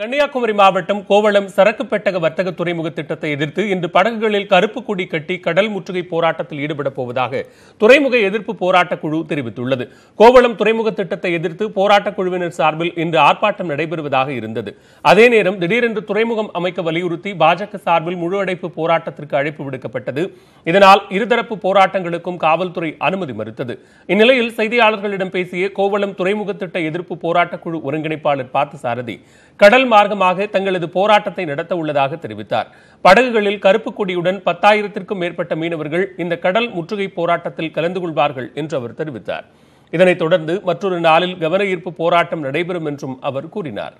கன்னியாகுமரி மாவட்டம் கோவளம் சரக்கு பெட்டக வர்த்தக துறைமுக திட்டத்தை எதிர்த்து இன்று படகுகளில் கருப்பு கொடி கட்டி கடல் முற்றுகை போராட்டத்தில் ஈடுபடப் போவதாக துறைமுக எதிர்ப்பு போராட்டக் குழு தெரிவித்துள்ளது கோவளம் துறைமுக திட்டத்தை எதிர்த்து போராட்டக் குழுவினர் சார்பில் இன்று ஆர்ப்பாட்டம் நடைபெறுவதாக இருந்தது அதே நேரம் திடீரென்று துறைமுகம் அமைக்க வலியுறுத்தி பாஜக சார்பில் முழு அடைப்பு போராட்டத்திற்கு அழைப்பு விடுக்கப்பட்டது இதனால் இருதரப்பு போராட்டங்களுக்கும் காவல்துறை அனுமதி மறுத்தது இந்நிலையில் செய்தியாளர்களிடம் பேசிய கோவளம் துறைமுக திட்ட எதிர்ப்பு போராட்டக் குழு ஒருங்கிணைப்பாளர் பார்த்தசாரதி கடல் மார்க்கமாக தங்களது போராட்டத்தை நடத்த உள்ளதாக தெரிவித்தார் படகுகளில் கருப்பு கொடியுடன் பத்தாயிரத்திற்கும் மேற்பட்ட மீனவர்கள் இந்த கடல் முற்றுகை போராட்டத்தில் கலந்து கொள்வார்கள் என்று அவர் தெரிவித்தார் இதனைத் தொடர்ந்து மற்றொரு நாளில் கவன ஈர்ப்பு போராட்டம் நடைபெறும் என்றும் அவர் கூறினார்